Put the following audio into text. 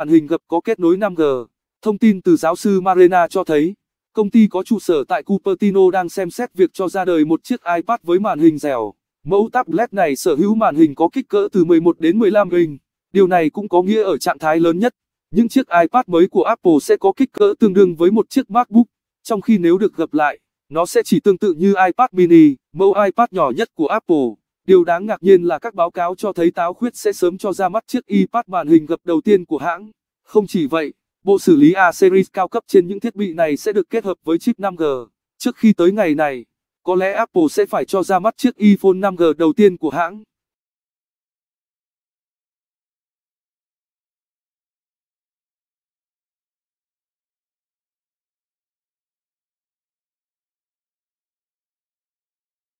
màn hình gập có kết nối 5G. Thông tin từ giáo sư Marena cho thấy, công ty có trụ sở tại Cupertino đang xem xét việc cho ra đời một chiếc iPad với màn hình dẻo. Mẫu tablet này sở hữu màn hình có kích cỡ từ 11 đến 15 inch. Điều này cũng có nghĩa ở trạng thái lớn nhất, những chiếc iPad mới của Apple sẽ có kích cỡ tương đương với một chiếc MacBook, trong khi nếu được gập lại, nó sẽ chỉ tương tự như iPad mini, mẫu iPad nhỏ nhất của Apple. Điều đáng ngạc nhiên là các báo cáo cho thấy táo khuyết sẽ sớm cho ra mắt chiếc iPad màn hình gập đầu tiên của hãng. Không chỉ vậy, bộ xử lý A-Series cao cấp trên những thiết bị này sẽ được kết hợp với chip 5G. Trước khi tới ngày này, có lẽ Apple sẽ phải cho ra mắt chiếc iPhone 5G đầu tiên của hãng.